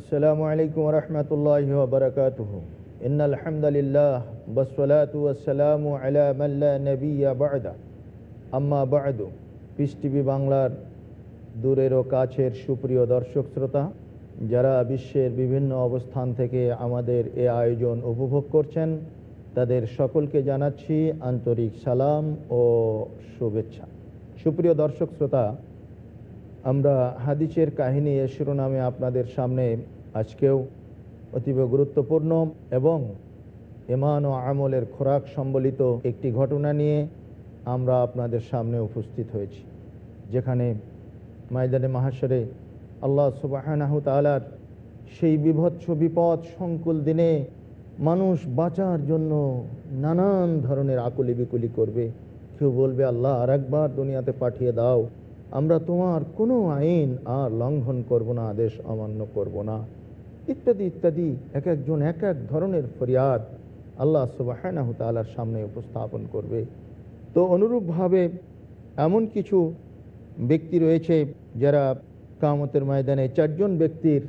السلام عليكم ورحمة الله وبركاته إن الحمد لله والصلاة والسلام على من لا نبي بعد أما بعد piece TV বাংলার দূরের ও কাছের সুপ্রিয় দর্শক শ্রোতা যারা বিশ্বের বিভিন্ন অবস্থান থেকে আমাদের এ আয়োজন উপভোগ করছেন তাদের সকলকে জানাচ্ছি আন্তরিক সালাম ও শুভেচ্ছা সুপ্রিয় দর্শক শ্রোতা আমরা হাদিসের কাহিনী এ শিরোনামে আপনাদের সামনে আজকেও অতীব গুরুত্বপূর্ণ এবং এমান ও আমলের খোরাক সম্বলিত একটি ঘটনা নিয়ে আমরা আপনাদের সামনে উপস্থিত হয়েছি যেখানে মায়দানে মাহাসরে আল্লাহ সুবাহানাহ সেই বিভৎস বিপদ সংকুল দিনে মানুষ বাঁচার জন্য নানান ধরনের আকুলি বিকুলি করবে কেউ বলবে আল্লাহ আর একবার দুনিয়াতে পাঠিয়ে দাও আমরা তোমার কোনো আইন আর লঙ্ঘন করব না আদেশ অমান্য করব না ইত্যাদি ইত্যাদি এক একজন এক এক ধরনের ফরিয়াদ আল্লাহ সুবাহ তালার সামনে উপস্থাপন করবে তো অনুরূপভাবে এমন কিছু ব্যক্তি রয়েছে যারা কামতের ময়দানে চারজন ব্যক্তির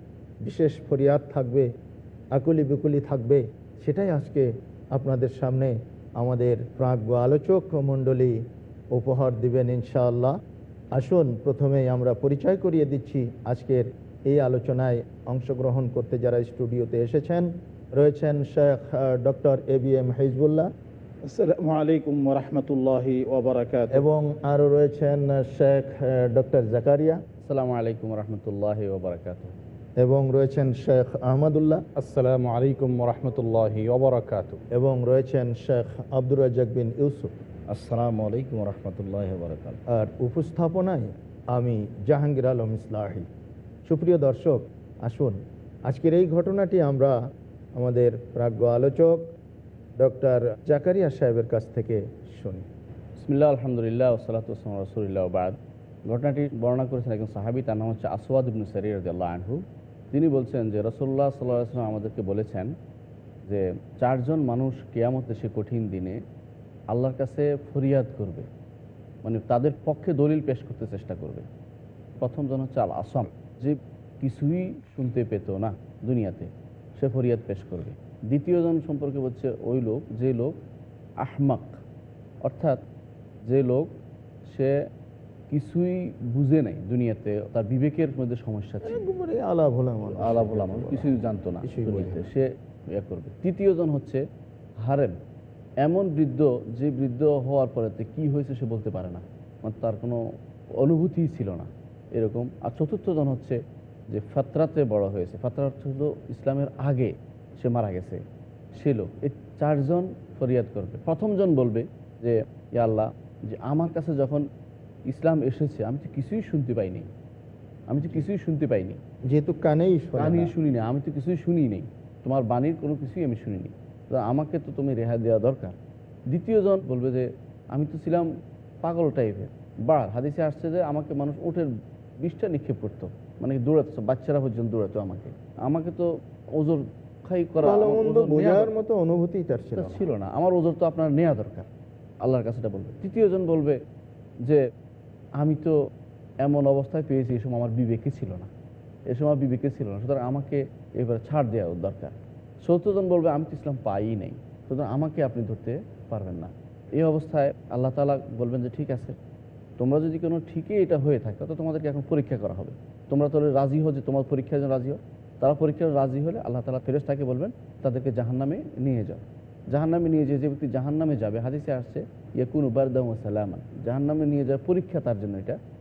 বিশেষ ফরিয়াদ থাকবে আকুলি বিকুলি থাকবে সেটাই আজকে আপনাদের সামনে আমাদের প্রাজ্ঞ আলোচক মণ্ডলী উপহার দিবেন ইনশাআল্লাহ আসুন প্রথমেই আমরা পরিচয় করিয়ে দিচ্ছি আজকের এই আলোচনায় অংশগ্রহণ করতে যারা স্টুডিওতে এসেছেন রয়েছেন Sheikh doctor A B M Hezbullah এবং আরও রয়েছেন শেখ ডক্টর জাকারিয়া আলাইকুম এবং রয়েছেন শেখ আহমদুল্লাহ এবং রয়েছেন শেখ আব্দুর রাজাক বিন ইউসুফ আলাইকুম আর উপস্থাপনায় আমি জাহাঙ্গীর আলম ইসলাহী সুপ্রিয় দর্শক আসুন আজকের এই ঘটনাটি আমরা আমাদের প্রাজ্ঞ আলোচক ডক্টর জাকারিয়া সাহেবের কাছ থেকে শুনি বিসমিল্লা আলহামদুলিল্লাহ ওসালাতাম রসুলিল্লাহ বাদ ঘটনাটি বর্ণনা করেছেন একজন সাহাবি তার নাম হচ্ছে আসওয়াদ ইবনু সারিয়াল্লাহ আনহু তিনি বলছেন যে রসল্লাহ সাল্লাহ আসলাম আমাদেরকে বলেছেন যে চারজন মানুষ কেয়ামত সে কঠিন দিনে আল্লাহর কাছে ফরিয়াদ করবে মানে তাদের পক্ষে দলিল পেশ করতে চেষ্টা করবে প্রথমজন হচ্ছে আল আসাম যে কিছুই শুনতে পেত না দুনিয়াতে সে ফরিয়াদ পেশ করবে দ্বিতীয়জন সম্পর্কে বলছে ওই লোক যে লোক আহমাক অর্থাৎ যে লোক সে কিছুই বুঝে নাই দুনিয়াতে তার বিবেকের মধ্যে সমস্যা আলা আলা কিছুই জানতো না সে ইয়ে করবে তৃতীয়জন হচ্ছে হারেম এমন বৃদ্ধ যে বৃদ্ধ হওয়ার পরেতে কি হয়েছে সে বলতে পারে না মানে তার কোনো অনুভূতি ছিল না এরকম আর চতুর্থ জন হচ্ছে যে ফাতরাতে বড় হয়েছে ফাতরা অর্থ হলো ইসলামের আগে সে মারা গেছে ছিল এই চারজন ফরিয়াদ করবে প্রথমজন বলবে যে ইয়াল্লাহ আল্লাহ যে আমার কাছে যখন ইসলাম এসেছে আমি তো কিছুই শুনতে পাইনি আমি তো কিছুই শুনতে পাইনি যেহেতু কানেই কানেই শুনি না আমি তো কিছুই শুনি নেই তোমার বাণীর কোনো কিছুই আমি শুনিনি আমাকে তো তুমি রেহাই দেওয়া দরকার দ্বিতীয়জন বলবে যে আমি তো ছিলাম পাগল টাইপের বাড় হাদিসে আসছে যে আমাকে মানুষ উঠের বিষটা নিক্ষেপ করতো মানে দৌড়াতো বাচ্চারা পর্যন্ত দৌড়াতো আমাকে আমাকে তো ওজোর খাই করা মতো অনুভূতি তার ছিল না আমার ওজোর তো আপনার নেওয়া দরকার আল্লাহর কাছে বলবে তৃতীয়জন বলবে যে আমি তো এমন অবস্থায় পেয়েছি এই আমার বিবেকে ছিল না এ আমার বিবেকে ছিল না সুতরাং আমাকে এবার ছাড় দেওয়া দরকার সত্যজন বলবে আমি তো ইসলাম পাই নাই সুতরাং আমাকে আপনি ধরতে পারবেন না এই অবস্থায় আল্লাহ তালা বলবেন যে ঠিক আছে তোমরা যদি কোনো ঠিকই এটা হয়ে থাকে তো তোমাদেরকে এখন পরীক্ষা করা হবে তোমরা তাহলে রাজি হো যে তোমার পরীক্ষার জন্য রাজি হো তারা পরীক্ষার রাজি হলে আল্লাহ তালা ফেরেস্তাকে বলবেন তাদেরকে জাহান্নামে নিয়ে যাও জাহান্নামে নিয়ে যেয়ে যে ব্যক্তি জাহান্নামে যাবে হাদিসে আসছে ইয়েকুন বার দাম সালামান জাহান্নামে নিয়ে যাওয়া পরীক্ষা তার জন্য এটা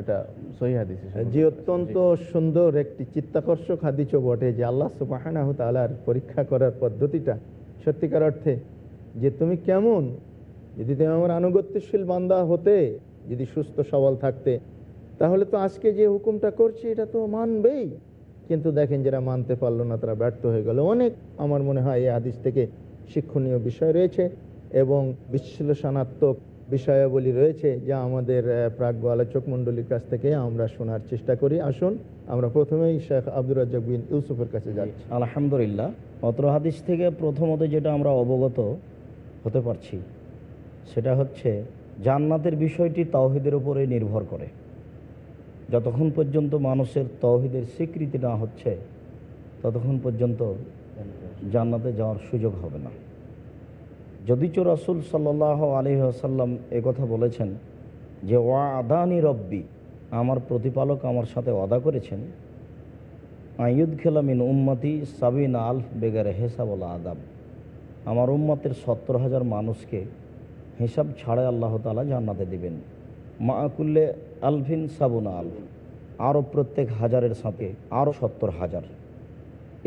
এটা সহি হাদিস অত্যন্ত সুন্দর একটি চিত্তাকর্ষক হাদিসও বটে যে আল্লাহ সুবাহানাহ তালার পরীক্ষা করার পদ্ধতিটা সত্যিকার অর্থে যে তুমি কেমন যদি তুমি আমার আনুগত্যশীল বান্দা হতে যদি সুস্থ সবল থাকতে তাহলে তো আজকে যে হুকুমটা করছি এটা তো মানবেই কিন্তু দেখেন যারা মানতে পারলো না তারা ব্যর্থ হয়ে গেল অনেক আমার মনে হয় এই হাদিস থেকে শিক্ষণীয় বিষয় রয়েছে এবং বিশ্লেষণাত্মক বিষয়াবলী রয়েছে যা আমাদের প্রাজ্ঞ আলোচক মণ্ডলীর কাছ থেকে আমরা শোনার চেষ্টা করি আসুন আমরা প্রথমেই শেখ আব্দুর বিন ইউসুফের কাছে যাই আলহামদুলিল্লাহ পত্র হাদিস থেকে প্রথমত যেটা আমরা অবগত হতে পারছি সেটা হচ্ছে জান্নাতের বিষয়টি তাওহিদের উপরে নির্ভর করে যতক্ষণ পর্যন্ত মানুষের তহিদের স্বীকৃতি না হচ্ছে ততক্ষণ পর্যন্ত জান্নাতে যাওয়ার সুযোগ হবে না যদি চো রসুল সাল্লাহ আলী আসাল্লাম কথা বলেছেন যে ওয়া আদানি রব্বি আমার প্রতিপালক আমার সাথে অদা করেছেন আয়ুদ খেলামিন উম্মতি সাবিন আলফ বেগারে হেসাবল আদাব আমার উম্মতের সত্তর হাজার মানুষকে হিসাব ছাড়াই আল্লাহ তালা জান্নাতে দিবেন মা আকুল্লে আলফিন সাবুন আল আরও প্রত্যেক হাজারের সাথে আরও সত্তর হাজার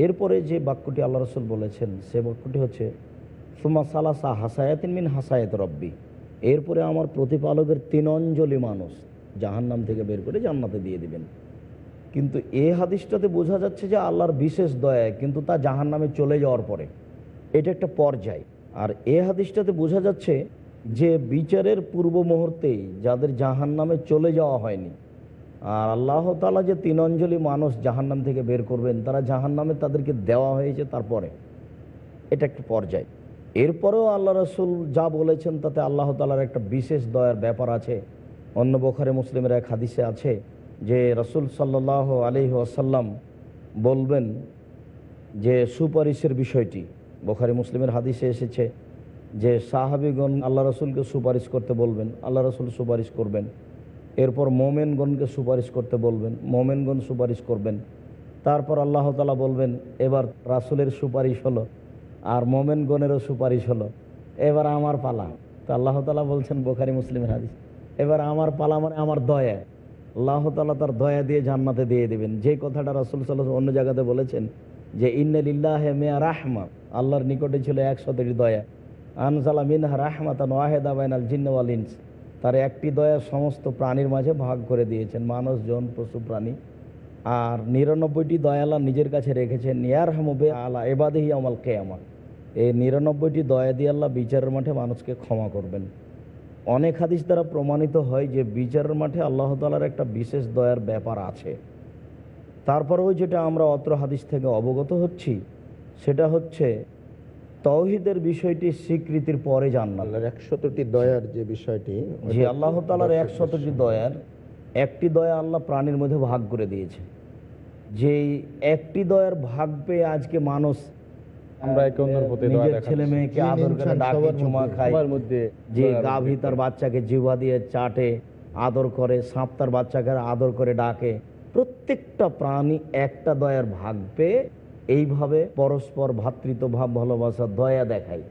এরপরে যে বাক্যটি আল্লাহ রসুল বলেছেন সে বাক্যটি হচ্ছে সুম্মা সালাসা হাসায়াতিন মিন হাসায়াত রব্বি এরপরে আমার প্রতিপালকের তিন অঞ্জলি মানুষ জাহান্নাম থেকে বের করে জান্নাতে দিয়ে দিবেন কিন্তু এ হাদিসটাতে বোঝা যাচ্ছে যে আল্লাহর বিশেষ দয়ায় কিন্তু তা জাহান্নামে চলে যাওয়ার পরে এটা একটা পর্যায় আর এ হাদিসটাতে বোঝা যাচ্ছে যে বিচারের পূর্ব মুহূর্তে যাদের জাহান্নামে চলে যাওয়া হয়নি আর আল্লাহ তালা যে তিনঞ্জলি মানুষ জাহান্নাম থেকে বের করবেন তারা জাহান্নামে তাদেরকে দেওয়া হয়েছে তারপরে এটা একটা পর্যায় এরপরেও আল্লাহ রসুল যা বলেছেন তাতে আল্লাহ তালার একটা বিশেষ দয়ার ব্যাপার আছে অন্য বোখারে মুসলিমের এক হাদিসে আছে যে রসুল সাল্লাহ আলি আসাল্লাম বলবেন যে সুপারিশের বিষয়টি বোখারি মুসলিমের হাদিসে এসেছে যে সাহাবিগণ আল্লাহ রসুলকে সুপারিশ করতে বলবেন আল্লাহ রসুল সুপারিশ করবেন এরপর মোমেনগণকে সুপারিশ করতে বলবেন মোমেনগণ সুপারিশ করবেন তারপর আল্লাহ তালা বলবেন এবার রাসুলের সুপারিশ হলো আর মোমেন গনেরও সুপারিশ হলো এবার আমার পালা তো আল্লাহ তালা বলছেন বোখারি মুসলিমের হাদিস এবার আমার পালা মানে আমার দয়া আল্লাহ তালা তার দয়া দিয়ে জান্নাতে দিয়ে দেবেন যে কথাটা রাসুল সাল অন্য জায়গাতে বলেছেন যে ইন্নআল্লাহ মেয়া রাহমা আল্লাহর নিকটে ছিল একশতটি দয়া আনসালা মিনহা রাহমা তান ওয়াহেদাবাইন বাইনাল জিন্নওয়ালিন্স তার একটি দয়া সমস্ত প্রাণীর মাঝে ভাগ করে দিয়েছেন মানুষ জন পশু প্রাণী আর নিরানব্বইটি দয়ালা নিজের কাছে রেখেছেন নিয়ার হামুবে আলা এবাদেহি আমাল কেয়ামা এই নিরানব্বইটি দয়া দিয়ে আল্লাহ বিচারের মাঠে মানুষকে ক্ষমা করবেন অনেক হাদিস দ্বারা প্রমাণিত হয় যে বিচারের মাঠে আল্লাহ তালার একটা বিশেষ দয়ার ব্যাপার আছে তারপরেও যেটা আমরা অত্র হাদিস থেকে অবগত হচ্ছি সেটা হচ্ছে তৌহিদের বিষয়টি স্বীকৃতির পরে জান্নাত একশতটি দয়ার যে বিষয়টি যে আল্লাহ তালার একশতটি দয়ার একটি দয়া আল্লাহ প্রাণীর মধ্যে ভাগ করে দিয়েছে যেই একটি দয়ার ভাগ পেয়ে আজকে মানুষ নিজের ছেলে মেয়েকে আদর বাচ্চাকে দিয়ে চাটে আদর করে বাচ্চাকে আদর করে ডাকে প্রত্যেকটা প্রাণী একটা দয়ার এইভাবে পরস্পর ভালোবাসা দয়া দেখায়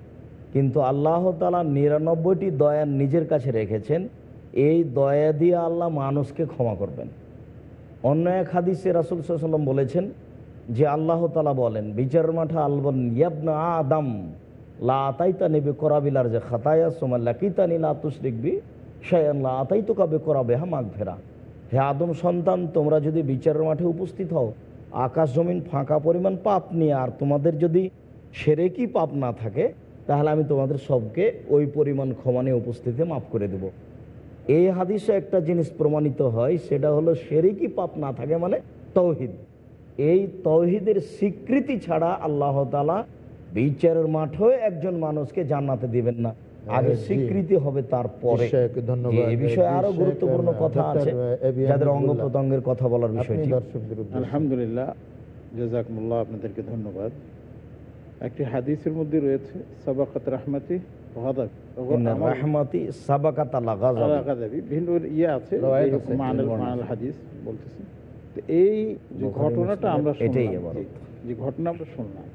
কিন্তু আল্লাহ তালা নিরানব্বইটি দয়া নিজের কাছে রেখেছেন এই দয়া দিয়ে আল্লাহ মানুষকে ক্ষমা করবেন অন্য এক হাদিসে রাসুল সাল্লাম বলেছেন যে আল্লাহ তালা বলেন বিচার মাঠা আলবন ইয়াবনা আদম লা আতাইতা নেবে করাবিলার যে খাতায়া সোমা লাকিতা নীলা তুস লিখবি সায়ান লা আতাই তো কবে করাবে হা মাঘ ফেরা হে আদম সন্তান তোমরা যদি বিচারের মাঠে উপস্থিত হও আকাশ জমিন ফাঁকা পরিমাণ পাপ নিয়ে আর তোমাদের যদি সেরে কি পাপ না থাকে তাহলে আমি তোমাদের সবকে ওই পরিমাণ ক্ষমা নিয়ে উপস্থিতে মাফ করে দেবো এই হাদিসে একটা জিনিস প্রমাণিত হয় সেটা হলো সেরিকি পাপ না থাকে মানে তৌহিদ এই তৌহিদের স্বীকৃতি ছাড়া আল্লাহ তালা বিচারের মাঠেও একজন মানুষকে জান্নাতে দিবেন না আগে স্বীকৃতি হবে তারপরে এই বিষয়ে আরো গুরুত্বপূর্ণ কথা আছে যাদের অঙ্গ প্রত্যঙ্গের কথা বলার বিষয়টি আলহামদুলিল্লাহ আপনাদেরকে ধন্যবাদ একটি হাদিসের মধ্যে রয়েছে সাবাকাত রাহমাতি ইয়ে এই যে ঘটনাটা আমরা যে ঘটনা আমরা শুনলাম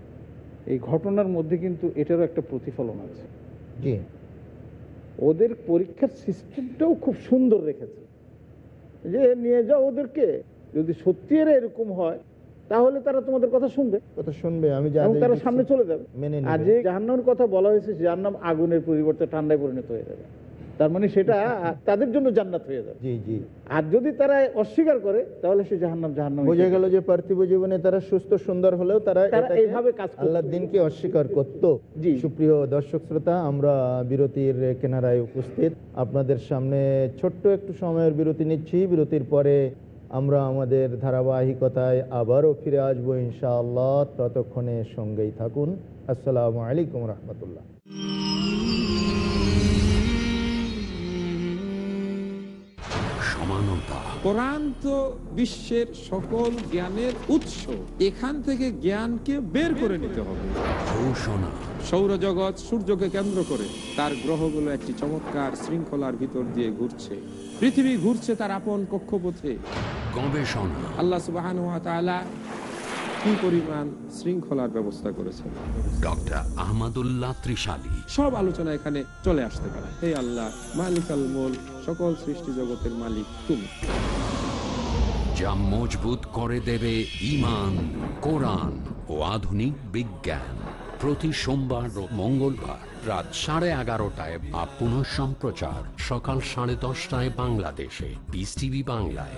এই ঘটনার মধ্যে কিন্তু এটারও একটা প্রতিফলন আছে ওদের পরীক্ষার সিস্টেমটাও খুব সুন্দর রেখেছে যে নিয়ে যাও ওদেরকে যদি সত্যি এরকম হয় তাহলে তারা তোমাদের কথা শুনবে কথা শুনবে আমি তারা সামনে চলে যাবে আর যে জাহান্নামের কথা বলা হয়েছে জাহান্নাম আগুনের পরিবর্তে ঠান্ডায় পরিণত হয়ে যাবে তার মানে সেটা তাদের জন্য জান্নাত হয়ে যাবে জি জি আর যদি তারা অস্বীকার করে তাহলে সে জাহান্নাম জাহান্নাম বোঝা গেল যে পার্থিব জীবনে তারা সুস্থ সুন্দর হলেও তারা এইভাবে কাজ আল্লাহ দিনকে অস্বীকার করত জি সুপ্রিয় দর্শক শ্রোতা আমরা বিরতির কেনারায় উপস্থিত আপনাদের সামনে ছোট্ট একটু সময়ের বিরতি নিচ্ছি বিরতির পরে আমরা আমাদের ধারাবাহিকতায় আবারও ফিরে আসবো ইনশাআল্লাহ ততক্ষণে সঙ্গেই থাকুন আসসালামু আলাইকুম রহমতুল্লাহ বিশ্বের সকল জ্ঞানের উৎস এখান থেকে জ্ঞানকে বের করে নিতে হবে ঘোষণা সৌরজগৎ সূর্যকে কেন্দ্র করে তার গ্রহগুলো একটি চমৎকার শৃঙ্খলার ভিতর দিয়ে ঘুরছে পৃথিবী ঘুরছে তার আপন কক্ষপথে গবেষণা আল্লাহ সুবাহ কি পরিমাণ শৃঙ্খলার ব্যবস্থা করেছেন ডক্টর আহমদুল্লাহ ত্রিশালী সব আলোচনা এখানে চলে আসতে পারে সকল মালিক যা মজবুত করে দেবে ইমান ও আধুনিক বিজ্ঞান প্রতি সোমবার মঙ্গলবার রাত সাড়ে এগারোটায় বা পুনঃ সম্প্রচার সকাল সাড়ে দশটায় বাংলাদেশে বিস টিভি বাংলায়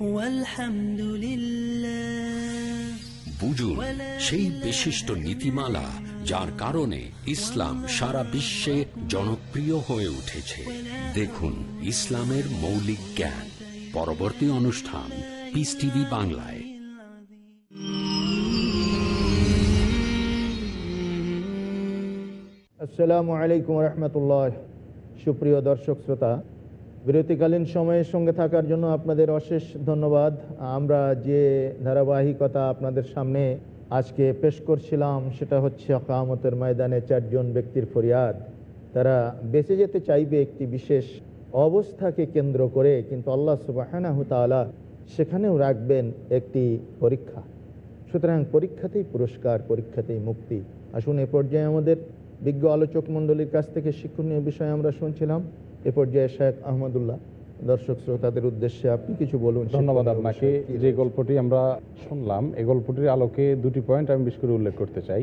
বুঝুন সেই বিশিষ্ট নীতিমালা যার কারণে ইসলাম সারা বিশ্বে জনপ্রিয় হয়ে উঠেছে দেখুন ইসলামের মৌলিক জ্ঞান পরবর্তী অনুষ্ঠান পিস টিভি বাংলায় আসসালামু আলাইকুম রহমতুল্লাহ সুপ্রিয় দর্শক শ্রোতা বিরতিকালীন সময়ের সঙ্গে থাকার জন্য আপনাদের অশেষ ধন্যবাদ আমরা যে ধারাবাহিকতা আপনাদের সামনে আজকে পেশ করছিলাম সেটা হচ্ছে কামতের ময়দানে চারজন ব্যক্তির ফরিয়াদ তারা বেঁচে যেতে চাইবে একটি বিশেষ অবস্থাকে কেন্দ্র করে কিন্তু আল্লাহ সুবাহানাহ সেখানেও রাখবেন একটি পরীক্ষা সুতরাং পরীক্ষাতেই পুরস্কার পরীক্ষাতেই মুক্তি আসুন এ পর্যায়ে আমাদের বিজ্ঞ আলোচক মণ্ডলীর কাছ থেকে শিক্ষণীয় বিষয় আমরা শুনছিলাম এ পর্যায়ে শেখ আহমদুল্লাহ দর্শক শ্রোতাদের উদ্দেশ্যে আপনি কিছু বলুন ধন্যবাদ আপনাকে যে গল্পটি আমরা শুনলাম এই গল্পটির আলোকে দুটি পয়েন্ট আমি বিশেষ করে উল্লেখ করতে চাই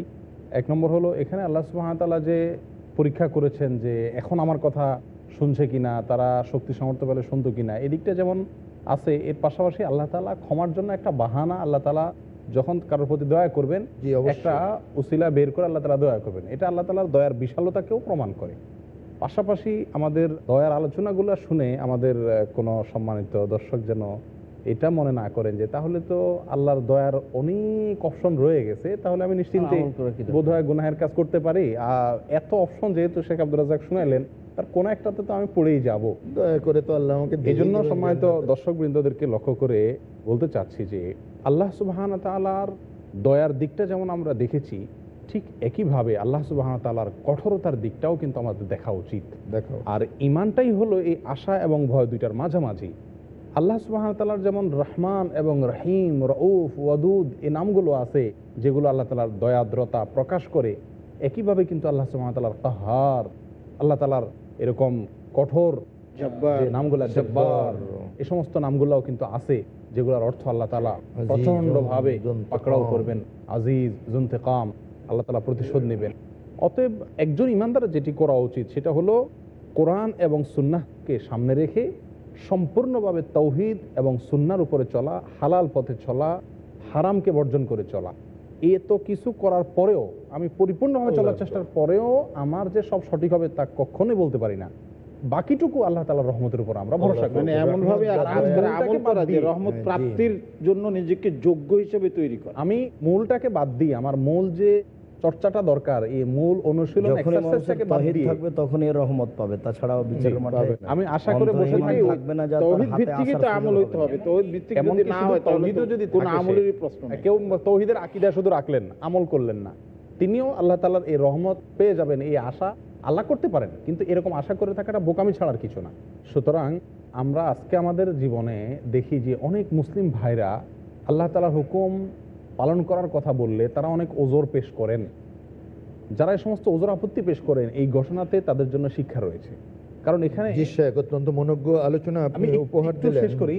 এক নম্বর হলো এখানে আল্লাহ সুহামতাল্লাহ যে পরীক্ষা করেছেন যে এখন আমার কথা শুনছে কিনা তারা শক্তি সামর্থ্য পেলে শুনতো কিনা এদিকটা যেমন আছে এর পাশাপাশি আল্লাহ তালা ক্ষমার জন্য একটা বাহানা আল্লাহ তালা যখন কারোর প্রতি দয়া করবেন একটা উসিলা বের করে আল্লাহ তালা দয়া করবেন এটা আল্লাহ তালার দয়ার বিশালতাকেও প্রমাণ করে পাশাপাশি আমাদের দয়ার আলোচনাগুলো শুনে আমাদের কোনো সম্মানিত দর্শক যেন এটা মনে না করেন যে তাহলে তো আল্লাহর দয়ার অনেক অপশন রয়ে গেছে তাহলে আমি নিশ্চিন্তে বোধ হয় গুনাহের কাজ করতে পারি আর এত অপশন যেহেতু শেখ আব্দুল রাজাক শুনাইলেন তার কোনো একটাতে তো আমি পড়েই যাবো দয়া করে তো আল্লাহ আমাকে এই জন্য সম্মানিত দর্শক বৃন্দদেরকে লক্ষ্য করে বলতে চাচ্ছি যে আল্লাহ সুবাহ দয়ার দিকটা যেমন আমরা দেখেছি ঠিক একইভাবে আল্লাহ সুবাহতালার কঠোরতার দিকটাও কিন্তু আমাদের দেখা উচিত দেখো আর ইমানটাই হলো এই আশা এবং ভয় দুইটার মাঝামাঝি আল্লাহ সুবাহতালার যেমন রহমান এবং রহিম রউফ ওয়াদুদ এ নামগুলো আছে যেগুলো আল্লাহ তালার দয়াদ্রতা প্রকাশ করে একইভাবে কিন্তু আল্লাহ সুবাহতালার তাহার আল্লাহ তালার এরকম কঠোর নামগুলো জব্বার সমস্ত নামগুলোও কিন্তু আছে যেগুলোর অর্থ আল্লাহ তালা প্রচন্ড ভাবে পাকড়াও করবেন আজিজ জুন্তেকাম আল্লাহ তালা প্রতিশোধ নেবেন অতএব একজন ইমানদার যেটি করা উচিত সেটা হলো কোরআন এবং সুন্নাহকে সামনে রেখে সম্পূর্ণভাবে তৌহিদ এবং সুন্নার উপরে চলা হালাল পথে চলা হারামকে বর্জন করে চলা এ তো কিছু করার পরেও আমি পরিপূর্ণভাবে চলার চেষ্টার পরেও আমার যে সব সঠিক হবে তা কখনোই বলতে পারি না বাকিটুকু আল্লাহ তালা রহমতের উপর আমরা ভরসা করি এমন ভাবে রহমত হ্যাঁ, প্রাপ্তির জন্য নিজেকে যোগ্য হিসেবে তৈরি করি আমি মূলটাকে বাদ দিই আমার মূল যে চর্চাটা দরকার এই মূল অনুশীলন থাকবে তখন রহমত পাবে তাছাড়া আমি আশা করে বসে থাকবে না তৌহিদ ভিত্তিকই তো আমল হইতে হবে তৌহিদ ভিত্তিক যদি না হয় তৌহিদ যদি কোনো আমলেরই প্রশ্ন কেউ তৌহিদের আকীদা শুধু রাখলেন আমল করলেন না তিনিও আল্লাহ তাআলার এই রহমত পেয়ে যাবেন এই আশা আল্লাহ করতে পারেন কিন্তু এরকম আশা করে থাকাটা বোকামি ছাড়ার কিছু না সুতরাং আমরা আজকে আমাদের জীবনে দেখি যে অনেক মুসলিম ভাইরা আল্লাহ তালার হুকুম পালন করার কথা বললে তারা অনেক ওজোর পেশ করেন যারা এই সমস্ত ওজোর আপত্তি পেশ করেন এই ঘটনাতে তাদের জন্য শিক্ষা রয়েছে কারণ এখানে অত্যন্ত মনজ্ঞ আলোচনা আমি উপহার শেষ করি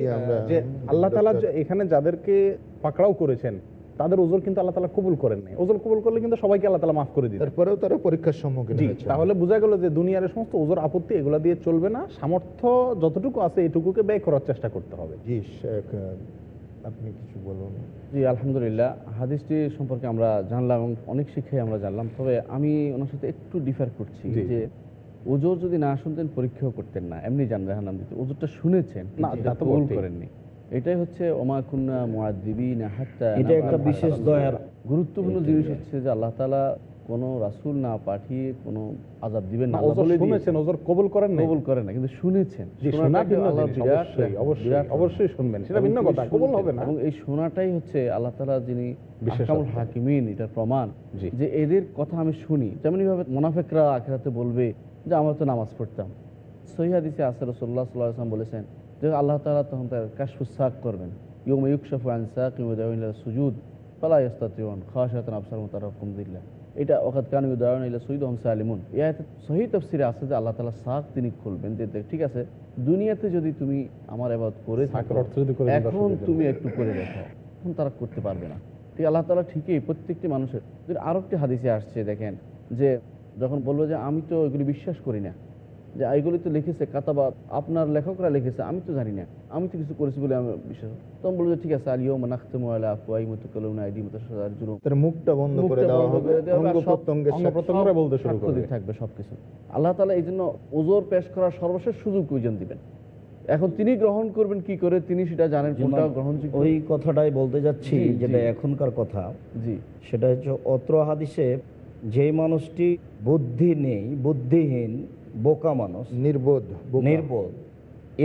যে আল্লাহ তালা এখানে যাদেরকে পাকড়াও করেছেন তাদের ওজোর কিন্তু আল্লাহ তালা কবুল করেন নাই ওজোর কবুল করলে কিন্তু সবাইকে আল্লাহ তালা মাফ করে দিন তারপরেও তারা পরীক্ষার সম্মুখীন তাহলে বোঝা গেল যে দুনিয়ার সমস্ত ওজোর আপত্তি এগুলা দিয়ে চলবে না সামর্থ্য যতটুকু আছে এটুকুকে ব্যয় করার চেষ্টা করতে হবে জি আপনি কিছু বলুন জি আলহামদুলিল্লাহ হাদিসটি সম্পর্কে আমরা জানলাম এবং অনেক শিক্ষাই আমরা জানলাম তবে আমি ওনার সাথে একটু ডিফার করছি যে ওজোর যদি না শুনতেন পরীক্ষাও করতেন না এমনি জান রেহানাম দিতে ওজোরটা শুনেছেন করেননি এটাই হচ্ছে ওমাকুন্না মোয়াদ্দিবিন হাত্তা এটা একটা বিশেষ দয়ার গুরুত্বপূর্ণ জিনিস হচ্ছে যে আল্লাহ তালা কোনো রাসুল না পাঠিয়ে কোনো আজাব দিবেন না শুনেছেন কবুল করেন কবুল করেন না কিন্তু শুনেছেন অবশ্যই শুনবেন সেটা ভিন্ন কথা কবুল হবে না এবং এই শোনাটাই হচ্ছে আল্লাহ তালা যিনি হাকিমিন এটার প্রমাণ যে এদের কথা আমি শুনি মোনাফেকরা আখেরাতে বলবে যে আমরা তো নামাজ পড়তাম সহিদিসে আসর সাল্লাহ বলেছেন যে আল্লাহ তালা তখন তার কাশফুসাক করবেন ইউম ইউকশফ আনসাক ইউদাউল্লাহ সুজুদ পালা খাওয়া আফসার এটা অকাত কান উদাহরণ এলে সৈদ হমসা আলিমুন ইয়াতে সহি তফসিরে আছে যে আল্লাহ তালা শাক তিনি খুলবেন যে ঠিক আছে দুনিয়াতে যদি তুমি আমার এবার করে এখন তুমি একটু করে দেখো এখন তারা করতে পারবে না ঠিক আল্লাহ তালা ঠিকই প্রত্যেকটি মানুষের আরো একটি হাদিসে আসছে দেখেন যে যখন বলবো যে আমি তো এগুলি বিশ্বাস করি না যে এইগুলি তো লিখেছে কাতাবা আপনার লেখকরা লিখেছে আমি তো জানি না আমি তো কিছু করেছি বলে আমি বিশ্বাস তখন বলবো ঠিক আছে আলিও মতো থাকবে সবকিছু আল্লাহ তালা এই জন্য ওজোর পেশ করার সর্বশেষ সুযোগ প্রয়োজন দিবেন এখন তিনি গ্রহণ করবেন কি করে তিনি সেটা জানেন কোনটা গ্রহণযোগ্য ওই কথাটাই বলতে যাচ্ছি যেটা এখনকার কথা জি সেটা হচ্ছে অত্র হাদিসে যে মানুষটি বুদ্ধি নেই বুদ্ধিহীন বোকা মানুষ নির্বোধ নির্বোধ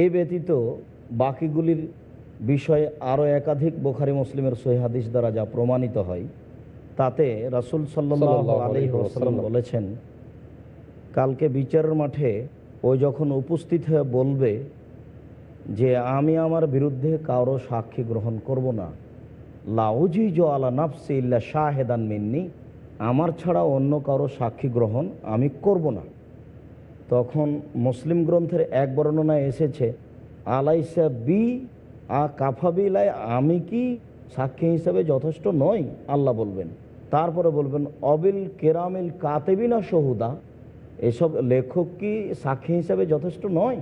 এ ব্যতীত বাকিগুলির বিষয়ে আরও একাধিক বোখারি মুসলিমের সহিহাদিস দ্বারা যা প্রমাণিত হয় তাতে রাসুল সাল্লাহ আলী ওসালাম বলেছেন কালকে বিচারের মাঠে ও যখন উপস্থিত হয়ে বলবে যে আমি আমার বিরুদ্ধে কারো সাক্ষী গ্রহণ করব না লাউজি জো আলা নাফসি ইল্লা শাহেদান মিন্নি আমার ছাড়া অন্য কারো সাক্ষী গ্রহণ আমি করব না তখন মুসলিম গ্রন্থের এক বর্ণনায় এসেছে আলাইসা বি আ কাফাবিলায় আমি কি সাক্ষী হিসাবে যথেষ্ট নই আল্লাহ বলবেন তারপরে বলবেন অবিল কেরামিল কাতেবিনা সহুদা এসব লেখক কি সাক্ষী হিসাবে যথেষ্ট নয়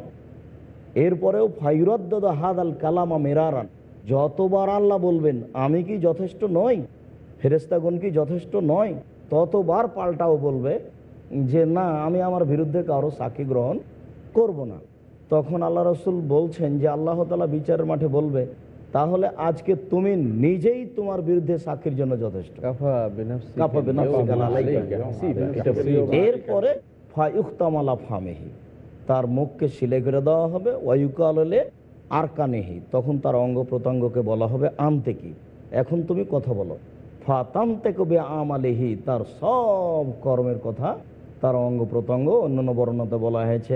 এরপরেও ফাইরদ্দা হাদ আল কালামা মেরারান যতবার আল্লাহ বলবেন আমি কি যথেষ্ট নই ফেরেস্তাগণ কি যথেষ্ট নয় ততবার পাল্টাও বলবে যে না আমি আমার বিরুদ্ধে কারো সাক্ষী গ্রহণ করব না তখন আল্লাহ রসুল বলছেন যে আল্লাহ তালা বিচারের মাঠে বলবে তাহলে আজকে তুমি নিজেই তোমার বিরুদ্ধে সাক্ষীর জন্য যথেষ্ট এরপরে তার মুখকে সিলে করে দেওয়া হবে ওয়ুকালে আর কানেহি তখন তার অঙ্গ প্রত্যঙ্গকে বলা হবে আনতে কি এখন তুমি কথা বলো ফাতান্তে কবে আম আলেহি তার সব কর্মের কথা তার অঙ্গ প্রত্যঙ্গ অন্যান্য বর্ণতে বলা হয়েছে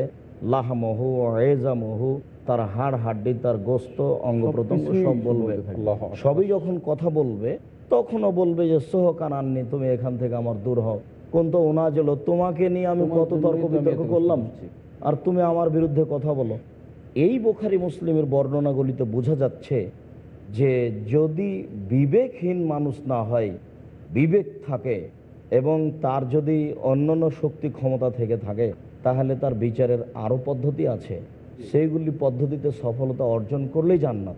লাহমহু এজামহু তার হাড় হাড্ডি তার গোস্ত অঙ্গ প্রত্যঙ্গ সব বলবে সবই যখন কথা বলবে তখনও বলবে যে সোহ আননি তুমি এখান থেকে আমার দূর হও কোন তো ওনা জল তোমাকে নিয়ে আমি কত তর্ক বিতর্ক করলাম আর তুমি আমার বিরুদ্ধে কথা বলো এই বোখারি মুসলিমের বর্ণনাগুলিতে বোঝা যাচ্ছে যে যদি বিবেকহীন মানুষ না হয় বিবেক থাকে এবং তার যদি অন্যান্য শক্তি ক্ষমতা থেকে থাকে তাহলে তার বিচারের আরও পদ্ধতি আছে সেইগুলি পদ্ধতিতে সফলতা অর্জন করলেই যান না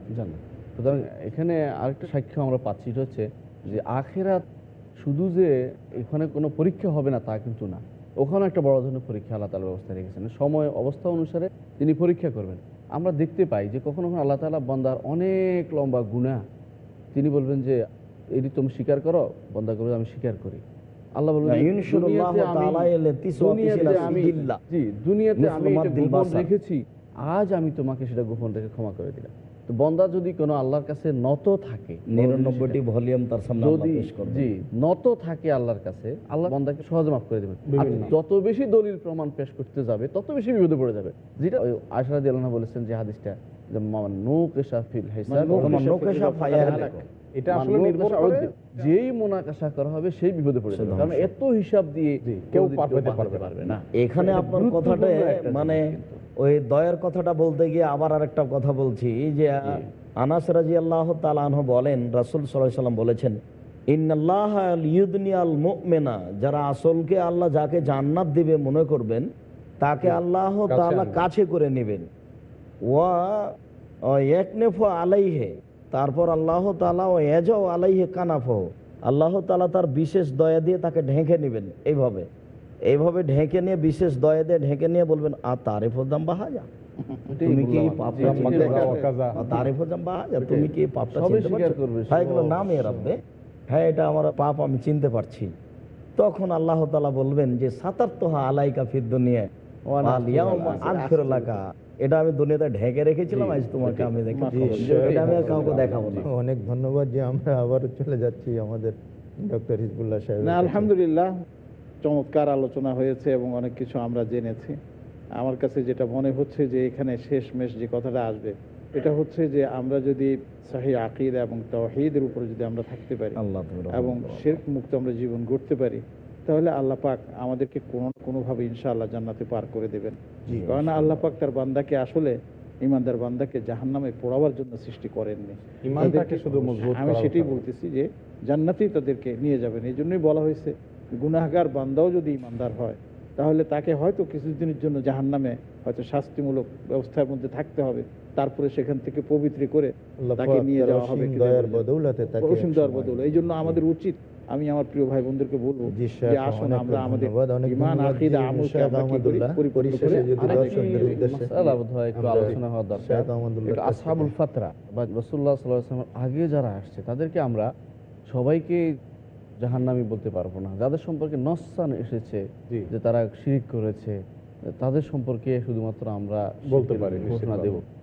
সুতরাং এখানে আরেকটা সাক্ষ্য আমরা পাচ্ছি হচ্ছে যে আখেরাত শুধু যে এখানে কোনো পরীক্ষা হবে না তা কিন্তু না ওখানে একটা বড় ধরনের পরীক্ষা আল্লাহ তালা ব্যবস্থা রেখেছেন সময় অবস্থা অনুসারে তিনি পরীক্ষা করবেন আমরা দেখতে পাই যে কখনো কখনো আল্লাহ তালা বন্দার অনেক লম্বা গুণা তিনি বলবেন যে এটি তুমি স্বীকার করো বন্দা করবে আমি স্বীকার করি আজ আমি তোমাকে সেটা গোপন রেখে ক্ষমা করে দিলাম তো বন্দা যদি কোনো আল্লাহর কাছে নত থাকে নিরানব্বইটি ভলিউম তার সামনে জি নত থাকে আল্লাহর কাছে আল্লাহ বন্দাকে সহজে মাফ করে দেবেন যত বেশি দলিল প্রমাণ পেশ করতে যাবে তত বেশি বিপদে পড়ে যাবে যেটা বলেছেন যে হাদিসটা যে নো কেশা এটা আসলে নির্ভর করে যেই মোনাকাশা করা হবে সেই বিপদে পড়ে যাবে কারণ এত হিসাব দিয়ে কেউ পার পারবে না এখানে আপনার কথাটা মানে ওই দয়ার কথাটা বলতে গিয়ে আবার আরেকটা কথা বলছি যে আনাস রাজি আল্লাহ বলেন রাসুল সাল্লাম বলেছেন যারা আসলকে আল্লাহ যাকে জান্নাত দিবে মনে করবেন তাকে আল্লাহ কাছে করে নেবেন ওয়া আলাইহে তারপর আল্লাহ কানাফ আল্লাহ তালা তার বিশেষ দয়া দিয়ে তাকে ঢেকে নেবেন এইভাবে এইভাবে ঢেকে নিয়ে বিশেষ দয়া দিয়ে ঢেকে নিয়ে বলবেন আর তারিফ দাম তুমি কি দাম বাহাজা তুমি কি হ্যাঁ, নাম হ্যাঁ এটা আমার পাপ আমি চিনতে পারছি তখন আল্লাহ তালা বলবেন যে সাতার্তহা আলাইকা ফির দুনিয়া এটা আমি দুনিয়াতে ঢেকে রেখেছিলাম আজ তোমাকে আমি আমি আর কাউকে দেখাবো না অনেক ধন্যবাদ যে আমরা আবারও চলে যাচ্ছি আমাদের ডক্টর হিজবুল্লাহ সাহেব না আলহামদুলিল্লাহ চমৎকার আলোচনা হয়েছে এবং অনেক কিছু আমরা জেনেছি আমার কাছে যেটা মনে হচ্ছে যে এখানে শেষ মেশ যে কথাটা আসবে এটা হচ্ছে যে আমরা যদি সাহি আকিদ এবং তহিদের উপরে যদি আমরা থাকতে পারি এবং শেখ মুক্ত আমরা জীবন গড়তে পারি তাহলে আল্লাহ পাক আমাদেরকে কোনো কোনোভাবে ইনশাআল্লাহ জান্নাতে পার করে দেবেন কারণ আল্লাহ পাক তার বান্দাকে আসলে ইমানদার বান্দাকে জাহান নামে জন্য সৃষ্টি করেননি আমি সেটাই বলতেছি যে তাদেরকে নিয়ে যাবেন এই জন্যই বলা হয়েছে গুনাহগার বান্দাও যদি ইমানদার হয় তাহলে তাকে হয়তো কিছুদিনের জন্য জাহান নামে হয়তো শাস্তিমূলক ব্যবস্থার মধ্যে থাকতে হবে তারপরে সেখান থেকে পবিত্র করে তাকে নিয়ে যাওয়া হবে এই জন্য আমাদের উচিত আমি আমার প্রিয় ভাই বোনদেরকে বলবো আগে যারা আসছে তাদেরকে আমরা সবাইকে জাহান্নামী বলতে পারবো না যাদের সম্পর্কে নসান এসেছে যে তারা শিরিক করেছে তাদের সম্পর্কে শুধুমাত্র আমরা বলতে পারি ঘোষণা দেবো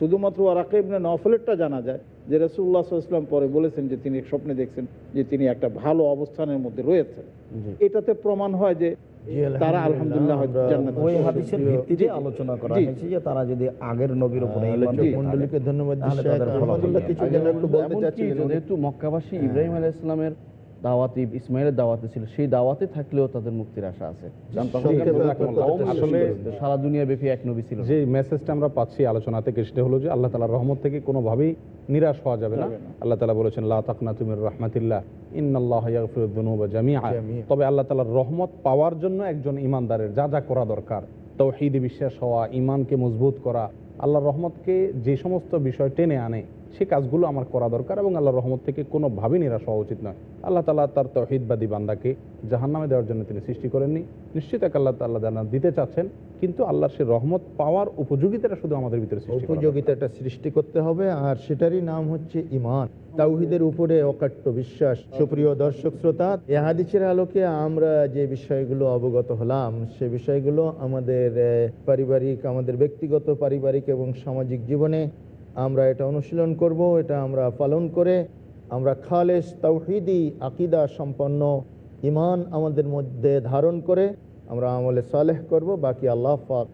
শুধুমাত্র ওয়ারাকা ইবনে নফলেরটা জানা যায় যে রসুল্লাহ ইসলাম পরে বলেছেন যে তিনি স্বপ্নে দেখছেন যে তিনি একটা ভালো অবস্থানের মধ্যে রয়েছেন এটাতে প্রমাণ হয় যে তারা আলহামদুলিল্লাহ আলোচনা করা যদি আগের নবীর উপরে যেহেতু মক্কাবাসী ইব্রাহিম আলাইহিস দাওয়াতি ইসমাইলের দাওয়াতে ছিল সেই দাওয়াতে থাকলেও তাদের মুক্তির আশা আছে সারা দুনিয়া ব্যাপী এক নবী ছিল যে মেসেজটা আমরা পাচ্ছি আলোচনা থেকে সেটা হলো যে আল্লাহ তালার রহমত থেকে কোনোভাবেই নিরাশ হওয়া যাবে না আল্লাহ তালা বলেছেন লাতাকনা তুমির রহমাতিল্লা জামিয়া তবে আল্লাহ তালার রহমত পাওয়ার জন্য একজন ইমানদারের যা যা করা দরকার তৌহিদে বিশ্বাস হওয়া ইমানকে মজবুত করা আল্লাহর রহমতকে যে সমস্ত বিষয় টেনে আনে সে কাজগুলো আমার করা দরকার এবং আল্লাহ রহমত থেকে কোনোভাবেই নিরাশ হওয়া উচিত নয় আল্লাহ তালা তার তহিদবাদী বান্দাকে জাহান নামে দেওয়ার জন্য তিনি সৃষ্টি করেননি নিশ্চিত এক আল্লাহ তাল্লাহ জানা দিতে চাচ্ছেন কিন্তু আল্লাহর সে রহমত পাওয়ার উপযোগিতাটা শুধু আমাদের ভিতরে উপযোগিতাটা সৃষ্টি করতে হবে আর সেটারই নাম হচ্ছে ইমান তাউহিদের উপরে অকাট্য বিশ্বাস সুপ্রিয় দর্শক শ্রোতা এহাদিসের আলোকে আমরা যে বিষয়গুলো অবগত হলাম সে বিষয়গুলো আমাদের পারিবারিক আমাদের ব্যক্তিগত পারিবারিক এবং সামাজিক জীবনে আমরা এটা অনুশীলন করব এটা আমরা পালন করে আমরা খালেস তাওহিদি আকিদা সম্পন্ন ইমান আমাদের মধ্যে ধারণ করে আমরা আমলে সালেহ করব বাকি আল্লাহ ফাক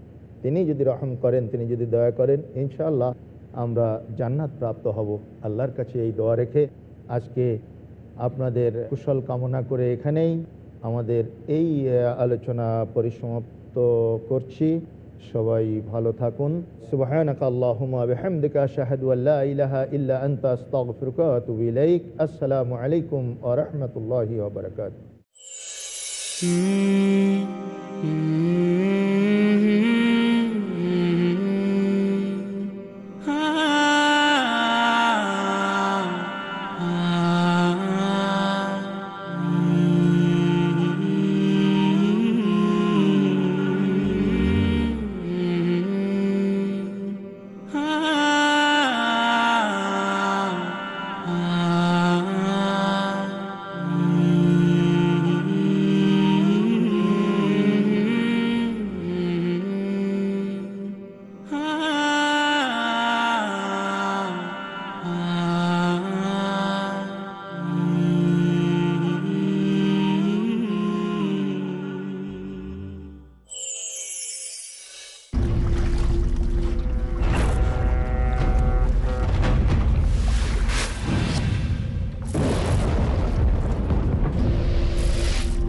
তিনি যদি রহম করেন তিনি যদি দয়া করেন ইনশাআল্লাহ আমরা জান্নাত প্রাপ্ত হব আল্লাহর কাছে এই দোয়া রেখে আজকে আপনাদের কুশল কামনা করে এখানেই আমাদের এই আলোচনা পরিসমাপ্ত করছি সবাই ভালো থাকুন সুবহানাক আল্লাহুম্মা ওয়া বিহামদিকা আশহাদু আল্লা ইলাহা ইল্লা আনতা আস্তাগফিরুকা ওয়া আতুবু ইলাইক আসসালামু আলাইকুম ওয়া রাহমাতুল্লাহি ওয়া বারাকাতুহু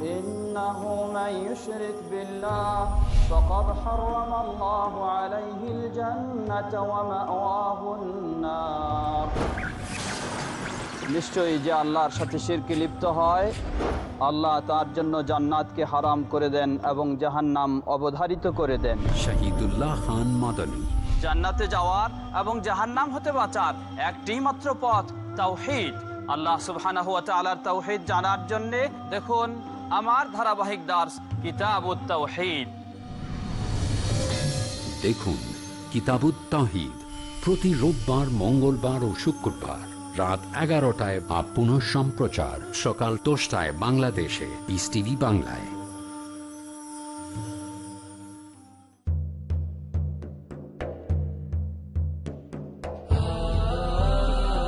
নিশ্চয়ই যে আল্লাহর সাথে সিরকি লিপ্ত হয় আল্লাহ তার জন্য জান্নাতকে হারাম করে দেন এবং নাম অবধারিত করে দেন শহীদুল্লাহ খান মাদানী জান্নাতে যাওয়ার এবং নাম হতে বাঁচার একটি মাত্র পথ তাও আল্লাহ সুবহানাহু ওয়া তাআলার তাওহিদ জানার জন্য দেখুন আমার ধারাবাহিক দাস কিতাব দেখুন কিতাবুত্তাহিদ প্রতি রোববার মঙ্গলবার ও শুক্রবার রাত এগারোটায় বা পুনঃ সম্প্রচার সকাল দশটায় বাংলাদেশে ইস বাংলায়